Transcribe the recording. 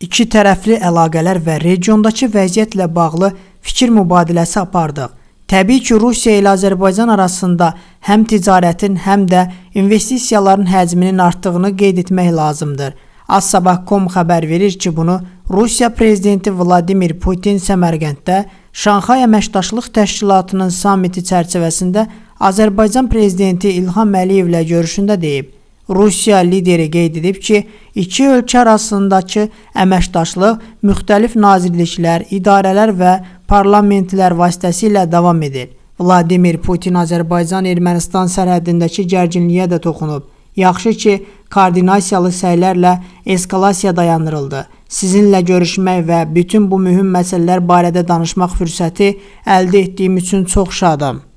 iki tərəfli əlaqələr və regiondakı vəziyyətlə bağlı fikir mübadiləsi apardıq. Təbii ki, Rusiya ilə Azərbaycan arasında həm ticarətin, həm də investisiyaların həcminin artdığını qeyd etmək lazımdır. Assabah.com xəbər verir ki, bunu Rusiya prezidenti Vladimir Putin Səmərqənddə Şanxay əməkdaşlıq təşkilatının sammiti çərçivəsində Azərbaycan prezidenti İlham Əliyevlə görüşündə deyib. Rusiya lideri qeyd edib ki, iki ölkə arasındakı əməkdaşlıq müxtəlif nazirliklər, idarələr və parlamentlər vasitəsilə davam edir. Vladimir Putin Azərbaycan-Ermənistan sərhədindəki gərginliyə də toxunub. Yaxşı ki, koordinasiyalı səylərlə eskalasiya dayanırıldı. Sizinlə görüşmək və bütün bu mühüm məsələlər barədə danışmaq fürsəti əldə etdiyim üçün çox şadam.